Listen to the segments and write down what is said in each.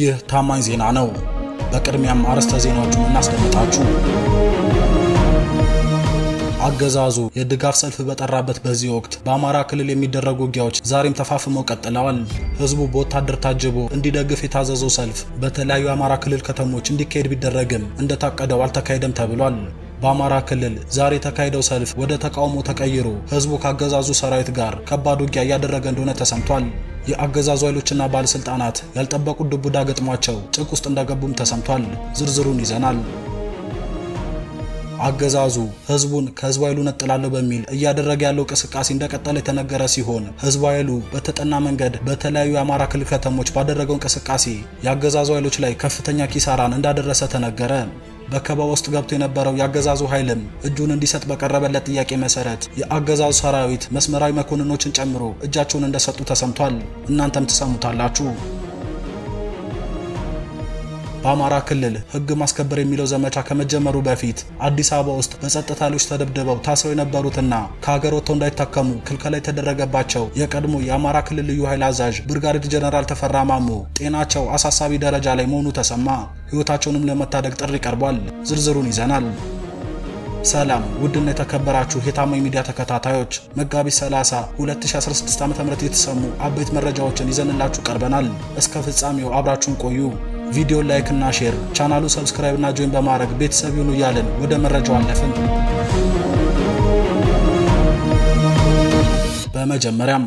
ይህ ታማኝ ዜና ነው። በቅድሚያም አርዕስተ ዜናዎቹን እናስደምጣችሁ። አገዛዙ የድጋፍ ሰልፍ በጠራበት በዚህ ወቅት በአማራ ክልል የሚደረጉ ውጊያዎች ዛሬም ተፋፍመው ቀጥለዋል። ህዝቡ በወታደር ታጅቦ እንዲደግፍ የታዘዘው ሰልፍ በተለያዩ የአማራ ክልል ከተሞች እንዲካሄድ ቢደረግም እንደታቀደው አልተካሄደም ተብሏል። በአማራ ክልል ዛሬ የተካሄደው ሰልፍ ወደ ተቃውሞ ተቀይሮ ህዝቡ ከአገዛዙ ሰራዊት ጋር ከባድ ውጊያ እያደረገ እንደሆነ ተሰምቷል። የአገዛዙ ኃይሎችና ባለሥልጣናት ያልጠበቁት ዱቡዳ ገጥሟቸው ጭንቅ ውስጥ እንደገቡም ተሰምቷል። ዝርዝሩን ይዘናል። አገዛዙ ህዝቡን ከህዝብ ኃይሉ ነጥላለሁ በሚል እያደረገ ያለው እንቅስቃሴ እንደቀጠለ የተነገረ ሲሆን ህዝብ ኃይሉ በተጠና መንገድ በተለያዩ የአማራ ክልል ከተሞች ባደረገው እንቅስቃሴ የአገዛዙ ኃይሎች ላይ ከፍተኛ ኪሳራን እንዳደረሰ ተነገረ። በከበባ ውስጥ ገብቶ የነበረው የአገዛዙ ኃይልም እጁን እንዲሰጥ በቀረበለት ጥያቄ መሰረት የአገዛዙ ሰራዊት መስመራዊ መኮንኖችን ጨምሮ እጃቸውን እንደሰጡ ተሰምቷል። እናንተም ትሰሙታላችሁ። በአማራ ክልል ህግ ማስከበር የሚለው ዘመቻ ከመጀመሩ በፊት አዲስ አበባ ውስጥ በጸጥታ ኃይሎች ተደብድበው ታስረው የነበሩትና ከሀገር ወጥተው እንዳይታከሙ ክልከላ የተደረገባቸው የቀድሞ የአማራ ክልል ልዩ ኃይል አዛዥ ብርጋዴር ጀነራል ተፈራ ማሞ ጤናቸው አሳሳቢ ደረጃ ላይ መሆኑ ተሰማ። ህይወታቸውንም ለመታደግ ጥሪ ቀርቧል። ዝርዝሩን ይዘናል። ሰላም ውድና የተከበራችሁ የታማኝ ሚዲያ ተከታታዮች፣ መጋቢት 30 2016 ዓ.ም የተሰሙ አበይት መረጃዎችን ይዘንላችሁ ቀርበናል። እስከ ፍጻሜው አብራችሁን ቆዩ። ቪዲዮ ላይክ እና ሼር፣ ቻናሉ ሰብስክራይብ እና ጆይን በማድረግ ቤተሰብ ይሁኑ እያልን ወደ መረጃው አለፍን። በመጀመሪያም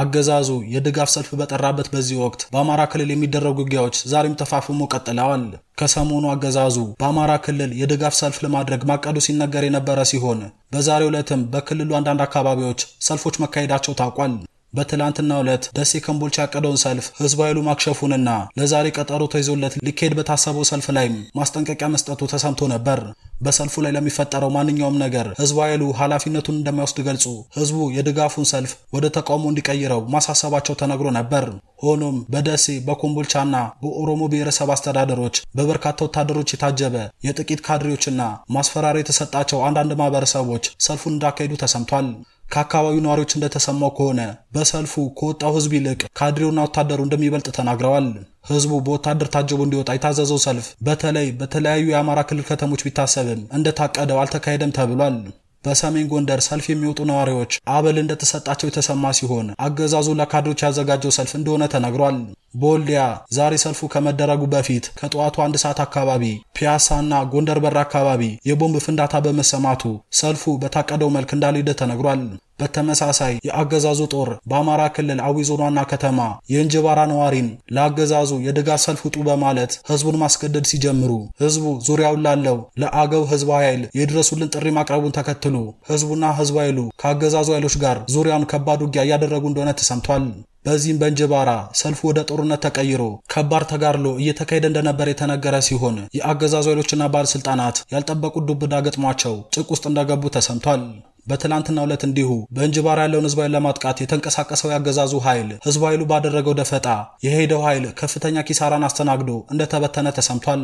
አገዛዙ የድጋፍ ሰልፍ በጠራበት በዚህ ወቅት በአማራ ክልል የሚደረጉ ውጊያዎች ዛሬም ተፋፍሞ ቀጥለዋል። ከሰሞኑ አገዛዙ በአማራ ክልል የድጋፍ ሰልፍ ለማድረግ ማቀዱ ሲነገር የነበረ ሲሆን በዛሬው ዕለትም በክልሉ አንዳንድ አካባቢዎች ሰልፎች መካሄዳቸው ታውቋል። በትላንትና ዕለት ደሴ ኮምቦልቻ ያቀደውን ሰልፍ ህዝብ ኃይሉ ማክሸፉንና ለዛሬ ቀጠሮ ተይዞለት ሊካሄድ በታሰበው ሰልፍ ላይም ማስጠንቀቂያ መስጠቱ ተሰምቶ ነበር። በሰልፉ ላይ ለሚፈጠረው ማንኛውም ነገር ህዝብ ኃይሉ ኃላፊነቱን እንደማይወስድ ገልጹ ህዝቡ የድጋፉን ሰልፍ ወደ ተቃውሞ እንዲቀይረው ማሳሰባቸው ተነግሮ ነበር። ሆኖም በደሴ በኮምቦልቻና በኦሮሞ ብሔረሰብ አስተዳደሮች በበርካታ ወታደሮች የታጀበ የጥቂት ካድሬዎችና ማስፈራሪያ የተሰጣቸው አንዳንድ ማህበረሰቦች ሰልፉን እንዳካሄዱ ተሰምቷል። ከአካባቢው ነዋሪዎች እንደተሰማው ከሆነ በሰልፉ ከወጣው ህዝብ ይልቅ ካድሬውና ወታደሩ እንደሚበልጥ ተናግረዋል። ህዝቡ በወታደር ታጅቦ እንዲወጣ የታዘዘው ሰልፍ በተለይ በተለያዩ የአማራ ክልል ከተሞች ቢታሰብም እንደታቀደው አልተካሄደም ተብሏል። በሰሜን ጎንደር ሰልፍ የሚወጡ ነዋሪዎች አበል እንደተሰጣቸው የተሰማ ሲሆን አገዛዙ ለካድሬዎች ያዘጋጀው ሰልፍ እንደሆነ ተነግሯል። በወልዲያ ዛሬ ሰልፉ ከመደረጉ በፊት ከጠዋቱ አንድ ሰዓት አካባቢ ፒያሳና ጎንደር በር አካባቢ የቦምብ ፍንዳታ በመሰማቱ ሰልፉ በታቀደው መልክ እንዳልሄደ ተነግሯል። በተመሳሳይ የአገዛዙ ጦር በአማራ ክልል አዊ ዞን ዋና ከተማ የእንጅባራ ነዋሪን ለአገዛዙ የድጋፍ ሰልፍ ውጡ በማለት ህዝቡን ማስገደድ ሲጀምሩ ህዝቡ ዙሪያውን ላለው ለአገው ህዝባዊ ኃይል የድረሱልን ጥሪ ማቅረቡን ተከትሎ ህዝቡና ህዝብ ኃይሉ ከአገዛዙ ኃይሎች ጋር ዙሪያውን ከባድ ውጊያ እያደረጉ እንደሆነ ተሰምቷል። በዚህም በእንጅባራ ሰልፉ ወደ ጦርነት ተቀይሮ ከባድ ተጋድሎ እየተካሄደ እንደነበር የተነገረ ሲሆን የአገዛዙ ኃይሎችና ባለስልጣናት ያልጠበቁት ዱብዳ ገጥሟቸው ጭቅ ውስጥ እንደገቡ ተሰምቷል። በትላንትና ዕለት እንዲሁ በእንጅባራ ያለውን ህዝባዊ ለማጥቃት የተንቀሳቀሰው ያገዛዙ ኃይል ህዝብ ኃይሉ ባደረገው ደፈጣ የሄደው ኃይል ከፍተኛ ኪሳራን አስተናግዶ እንደተበተነ ተሰምቷል።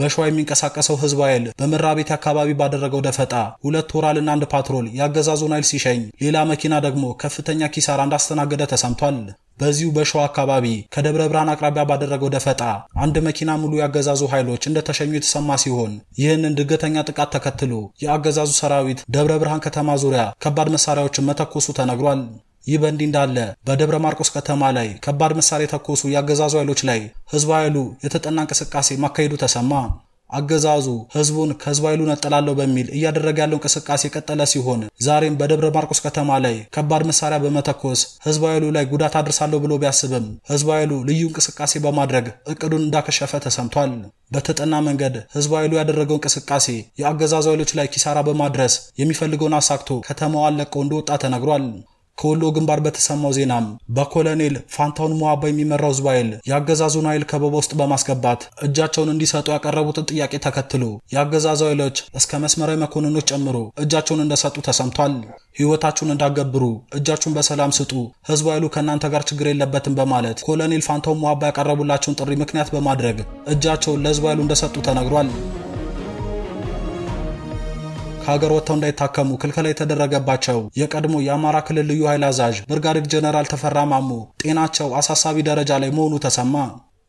በሸዋ የሚንቀሳቀሰው ህዝብ ኃይል ቤት አካባቢ ባደረገው ደፈጣ ሁለት ወራልና አንድ ፓትሮል ያገዛዙን ኃይል ሲሸኝ፣ ሌላ መኪና ደግሞ ከፍተኛ ኪሳራ እንዳስተናገደ ተሰምቷል። በዚሁ በሸዋ አካባቢ ከደብረ ብርሃን አቅራቢያ ባደረገው ደፈጣ አንድ መኪና ሙሉ ያገዛዙ ኃይሎች እንደተሸኙ የተሰማ ሲሆን ይህንን ድንገተኛ ጥቃት ተከትሎ የአገዛዙ ሰራዊት ደብረ ብርሃን ከተማ ዙሪያ ከባድ መሳሪያዎችን መተኮሱ ተነግሯል። ይህ በእንዲህ እንዳለ በደብረ ማርቆስ ከተማ ላይ ከባድ መሳሪያ የተኮሱ የአገዛዙ ኃይሎች ላይ ህዝብ ኃይሉ የተጠና እንቅስቃሴ ማካሄዱ ተሰማ። አገዛዙ ህዝቡን ከህዝብ ኃይሉ ነጠላለሁ በሚል እያደረገ ያለው እንቅስቃሴ የቀጠለ ሲሆን ዛሬም በደብረ ማርቆስ ከተማ ላይ ከባድ መሳሪያ በመተኮስ ህዝብ ኃይሉ ላይ ጉዳት አድርሳለሁ ብሎ ቢያስብም ህዝብ ኃይሉ ልዩ እንቅስቃሴ በማድረግ እቅዱን እንዳከሸፈ ተሰምቷል። በተጠና መንገድ ህዝብ ኃይሉ ያደረገው እንቅስቃሴ የአገዛዙ ኃይሎች ላይ ኪሳራ በማድረስ የሚፈልገውን አሳክቶ ከተማዋን ለቀው እንደወጣ ተነግሯል። ከወሎ ግንባር በተሰማው ዜናም በኮሎኔል ፋንታውን ሙዋባ የሚመራው ዝባይል የአገዛዙን ኃይል ከበባ ውስጥ በማስገባት እጃቸውን እንዲሰጡ ያቀረቡትን ጥያቄ ተከትሎ የአገዛዙ ኃይሎች እስከ መስመራዊ መኮንኖች ጨምሮ እጃቸውን እንደሰጡ ተሰምቷል። ህይወታችሁን እንዳገብሩ፣ እጃችሁን በሰላም ስጡ፣ ህዝብ ኃይሉ ከእናንተ ጋር ችግር የለበትም በማለት ኮሎኔል ፋንታውን ሙዋባ ያቀረቡላቸውን ጥሪ ምክንያት በማድረግ እጃቸውን ለህዝብ ኃይሉ እንደሰጡ ተነግሯል። ከሀገር ወጥተው እንዳይታከሙ ክልከላ የተደረገባቸው የቀድሞ የአማራ ክልል ልዩ ኃይል አዛዥ ብርጋዴር ጀነራል ተፈራ ማሞ ጤናቸው አሳሳቢ ደረጃ ላይ መሆኑ ተሰማ።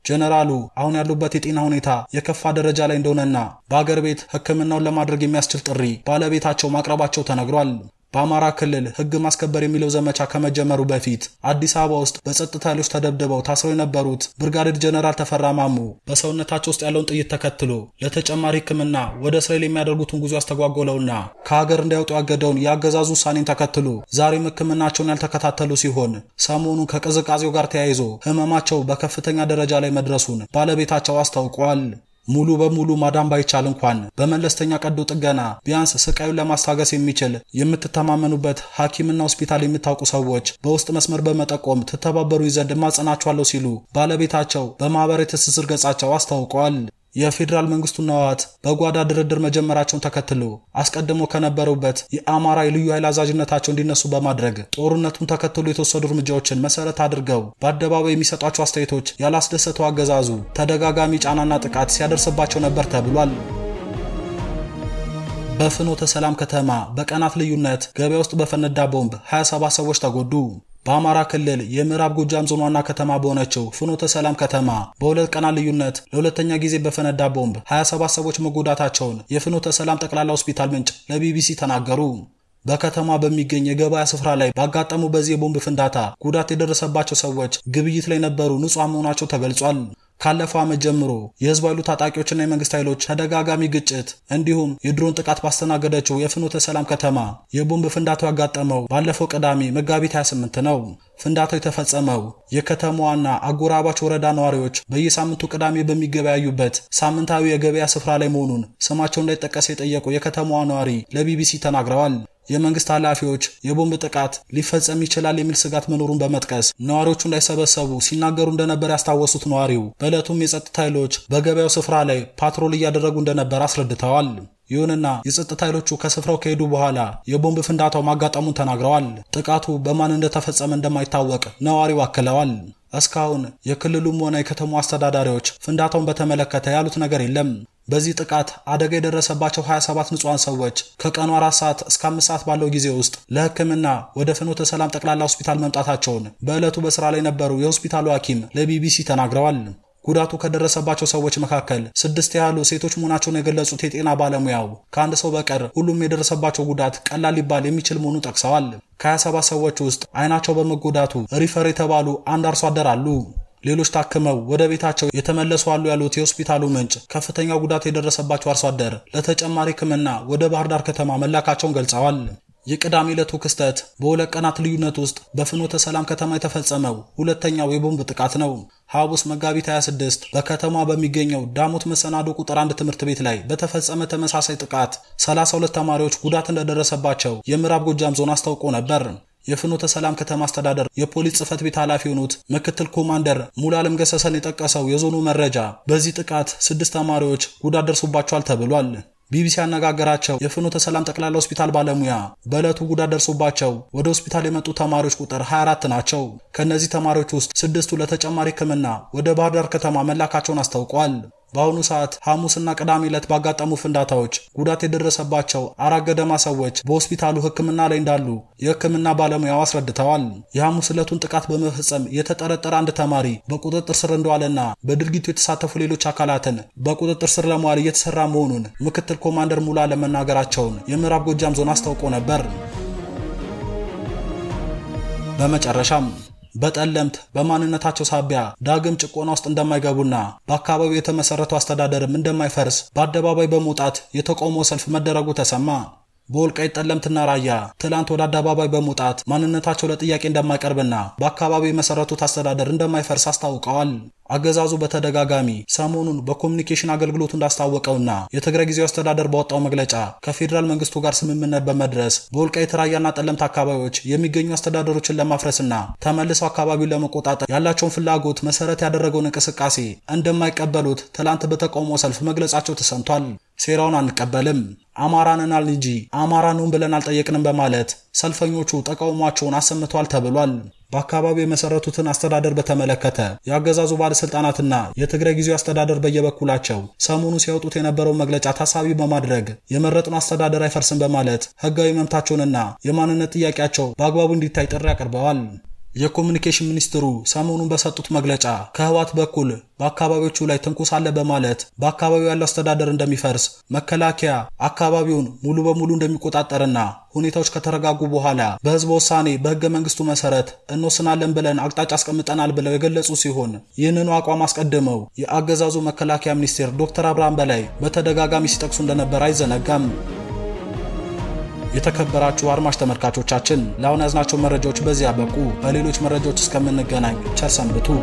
ጀነራሉ አሁን ያሉበት የጤና ሁኔታ የከፋ ደረጃ ላይ እንደሆነና በአገር ቤት ሕክምናውን ለማድረግ የሚያስችል ጥሪ ባለቤታቸው ማቅረባቸው ተነግሯል። በአማራ ክልል ህግ ማስከበር የሚለው ዘመቻ ከመጀመሩ በፊት አዲስ አበባ ውስጥ በጸጥታ ኃይሎች ተደብድበው ታስረው የነበሩት ብርጋዴር ጀነራል ተፈራ ማሙ በሰውነታቸው ውስጥ ያለውን ጥይት ተከትሎ ለተጨማሪ ሕክምና ወደ እስራኤል የሚያደርጉትን ጉዞ ያስተጓጎለውና ከሀገር እንዳይወጡ ያገደውን የአገዛዙ ውሳኔን ተከትሎ ዛሬም ሕክምናቸውን ያልተከታተሉ ሲሆን ሰሞኑን ከቅዝቃዜው ጋር ተያይዞ ህመማቸው በከፍተኛ ደረጃ ላይ መድረሱን ባለቤታቸው አስታውቋል። ሙሉ በሙሉ ማዳን ባይቻል እንኳን በመለስተኛ ቀዶ ጥገና ቢያንስ ስቃዩን ለማስታገስ የሚችል የምትተማመኑበት ሐኪምና ሆስፒታል የምታውቁ ሰዎች በውስጥ መስመር በመጠቆም ትተባበሩ ዘንድ እማጸናችኋለሁ ሲሉ ባለቤታቸው በማበረ ትስስር ገጻቸው አስታውቀዋል። የፌዴራል መንግስቱና ህወሓት በጓዳ ድርድር መጀመራቸውን ተከትሎ አስቀድሞ ከነበሩበት የአማራ የልዩ ኃይል አዛዥነታቸው እንዲነሱ በማድረግ ጦርነቱን ተከትሎ የተወሰዱ እርምጃዎችን መሰረት አድርገው በአደባባይ የሚሰጧቸው አስተያየቶች ያላስደሰተው አገዛዙ ተደጋጋሚ ጫናና ጥቃት ሲያደርስባቸው ነበር ተብሏል። በፍኖተ ሰላም ከተማ በቀናት ልዩነት ገበያ ውስጥ በፈነዳ ቦምብ 27 ሰዎች ተጎዱ። በአማራ ክልል የምዕራብ ጎጃም ዞን ዋና ከተማ በሆነችው ፍኖተ ሰላም ከተማ በሁለት ቀናት ልዩነት ለሁለተኛ ጊዜ በፈነዳ ቦምብ 27 ሰዎች መጎዳታቸውን የፍኖተ ሰላም ጠቅላላ ሆስፒታል ምንጭ ለቢቢሲ ተናገሩ። በከተማ በሚገኝ የገበያ ስፍራ ላይ ባጋጠሙ በዚህ የቦምብ ፍንዳታ ጉዳት የደረሰባቸው ሰዎች ግብይት ላይ ነበሩ ንጹሐን መሆናቸው ተገልጿል። ካለፈው ዓመት ጀምሮ የህዝብ ኃይሉ ታጣቂዎችና የመንግስት ኃይሎች ተደጋጋሚ ግጭት እንዲሁም የድሮን ጥቃት ባስተናገደችው የፍኖተ ሰላም ከተማ የቦምብ ፍንዳታው ያጋጠመው ባለፈው ቅዳሜ መጋቢት 28 ነው። ፍንዳታው የተፈጸመው የከተማዋና አጎራባች ወረዳ ነዋሪዎች በየሳምንቱ ቅዳሜ በሚገበያዩበት ሳምንታዊ የገበያ ስፍራ ላይ መሆኑን ስማቸው እንዳይጠቀስ የጠየቁ የከተማዋ ነዋሪ ለቢቢሲ ተናግረዋል። የመንግስት ኃላፊዎች የቦምብ ጥቃት ሊፈጸም ይችላል የሚል ስጋት መኖሩን በመጥቀስ ነዋሪዎቹ እንዳይሰበሰቡ ሲናገሩ እንደነበር ያስታወሱት ነዋሪው በዕለቱም የጸጥታ ኃይሎች በገበያው ስፍራ ላይ ፓትሮል እያደረጉ እንደነበር አስረድተዋል። ይሁንና የጸጥታ ኃይሎቹ ከስፍራው ከሄዱ በኋላ የቦምብ ፍንዳታው ማጋጠሙን ተናግረዋል። ጥቃቱ በማን እንደተፈጸመ እንደማይታወቅ ነዋሪው አክለዋል። እስካሁን የክልሉም ሆነ የከተማ አስተዳዳሪዎች ፍንዳታውን በተመለከተ ያሉት ነገር የለም። በዚህ ጥቃት አደጋ የደረሰባቸው 27 ንጹሐን ሰዎች ከቀኑ 4 ሰዓት እስከ 5 ሰዓት ባለው ጊዜ ውስጥ ለሕክምና ወደ ፍኖተ ሰላም ጠቅላላ ሆስፒታል መምጣታቸውን በዕለቱ በስራ ላይ የነበሩ የሆስፒታሉ ሐኪም ለቢቢሲ ተናግረዋል። ጉዳቱ ከደረሰባቸው ሰዎች መካከል ስድስት ያህሉ ሴቶች መሆናቸውን የገለጹት የጤና ባለሙያው ከአንድ ሰው በቀር ሁሉም የደረሰባቸው ጉዳት ቀላል ሊባል የሚችል መሆኑን ጠቅሰዋል። ከ27 ሰዎች ውስጥ አይናቸው በመጎዳቱ ሪፈር የተባሉ አንድ አርሶ አደር አሉ። ሌሎች ታክመው ወደ ቤታቸው የተመለሱ አሉ ያሉት የሆስፒታሉ ምንጭ ከፍተኛ ጉዳት የደረሰባቸው አርሶ አደር ለተጨማሪ ሕክምና ወደ ባህር ዳር ከተማ መላካቸውን ገልጸዋል። የቅዳሜ ዕለቱ ክስተት በሁለት ቀናት ልዩነት ውስጥ በፍኖተ ሰላም ከተማ የተፈጸመው ሁለተኛው የቦምብ ጥቃት ነው። ሐሙስ መጋቢት 26 በከተማ በሚገኘው ዳሞት መሰናዶ ቁጥር አንድ ትምህርት ቤት ላይ በተፈጸመ ተመሳሳይ ጥቃት 32 ተማሪዎች ጉዳት እንደደረሰባቸው የምዕራብ ጎጃም ዞን አስታውቆ ነበር። የፍኖተ ሰላም ከተማ አስተዳደር የፖሊስ ጽህፈት ቤት ኃላፊ የሆኑት ምክትል ኮማንደር ሙላለም ገሰሰን የጠቀሰው የዞኑ መረጃ በዚህ ጥቃት ስድስት ተማሪዎች ጉዳት ደርሶባቸዋል ተብሏል። ቢቢሲ ያነጋገራቸው የፍኖተ ሰላም ጠቅላላ ሆስፒታል ባለሙያ በዕለቱ ጉዳት ደርሶባቸው ወደ ሆስፒታል የመጡ ተማሪዎች ቁጥር 24 ናቸው። ከእነዚህ ተማሪዎች ውስጥ ስድስቱ ለተጨማሪ ሕክምና ወደ ባህር ዳር ከተማ መላካቸውን አስታውቋል። በአሁኑ ሰዓት ሐሙስና ቅዳሜ ዕለት ባጋጠሙ ፍንዳታዎች ጉዳት የደረሰባቸው አራት ገደማ ሰዎች በሆስፒታሉ ሕክምና ላይ እንዳሉ የሕክምና ባለሙያው አስረድተዋል። የሐሙስ ዕለቱን ጥቃት በመፈጸም የተጠረጠረ አንድ ተማሪ በቁጥጥር ስር እንደዋለና በድርጊቱ የተሳተፉ ሌሎች አካላትን በቁጥጥር ስር ለመዋል እየተሰራ መሆኑን ምክትል ኮማንደር ሙላ ለመናገራቸውን የምዕራብ ጎጃም ዞን አስታውቆ ነበር። በመጨረሻም በጠለምት በማንነታቸው ሳቢያ ዳግም ጭቆና ውስጥ እንደማይገቡና በአካባቢው የተመሰረተው አስተዳደርም እንደማይፈርስ በአደባባይ በመውጣት የተቃውሞ ሰልፍ መደረጉ ተሰማ። በወልቃይት ጠለምትና ራያ ትላንት ወደ አደባባይ በመውጣት ማንነታቸው ለጥያቄ እንደማይቀርብና በአካባቢው የመሰረቱት አስተዳደር እንደማይፈርስ አስታውቀዋል። አገዛዙ በተደጋጋሚ ሰሞኑን በኮሚኒኬሽን አገልግሎቱ እንዳስታወቀውና የትግራይ ጊዜያዊ አስተዳደር በወጣው መግለጫ ከፌዴራል መንግስቱ ጋር ስምምነት በመድረስ በወልቃይት ራያና ጠለምት አካባቢዎች የሚገኙ አስተዳደሮችን ለማፍረስና ተመልሰው አካባቢውን ለመቆጣጠር ያላቸውን ፍላጎት መሰረት ያደረገውን እንቅስቃሴ እንደማይቀበሉት ትላንት በተቃውሞ ሰልፍ መግለጻቸው ተሰምቷል። ሴራውን አንቀበልም አማራንናል እንጂ አማራኑን ብለን አልጠየቅንም በማለት ሰልፈኞቹ ተቃውሟቸውን አሰምተዋል ተብሏል። በአካባቢው የመሰረቱትን አስተዳደር በተመለከተ የአገዛዙ ባለስልጣናትና የትግራይ ጊዜያዊ አስተዳደር በየበኩላቸው ሰሞኑ ሲያወጡት የነበረውን መግለጫ ታሳቢ በማድረግ የመረጥነው አስተዳደር አይፈርስም በማለት ህጋዊ መብታቸውንና የማንነት ጥያቄያቸው በአግባቡ እንዲታይ ጥሪ አቅርበዋል። የኮሚኒኬሽን ሚኒስትሩ ሰሞኑን በሰጡት መግለጫ ከህዋት በኩል በአካባቢዎቹ ላይ ትንኩስ አለ በማለት በአካባቢው ያለው አስተዳደር እንደሚፈርስ፣ መከላከያ አካባቢውን ሙሉ በሙሉ እንደሚቆጣጠርና ሁኔታዎች ከተረጋጉ በኋላ በህዝበ ውሳኔ በህገ መንግስቱ መሰረት እንወስናለን ብለን አቅጣጫ አስቀምጠናል ብለው የገለጹ ሲሆን ይህንኑ አቋም አስቀድመው የአገዛዙ መከላከያ ሚኒስቴር ዶክተር አብርሃም በላይ በተደጋጋሚ ሲጠቅሱ እንደነበር አይዘነጋም። የተከበራችሁ አድማጭ ተመልካቾቻችን ለአሁን ያዝናቸው መረጃዎች በዚህ ያበቁ። በሌሎች መረጃዎች እስከምንገናኝ ቸር ሰንብቱ።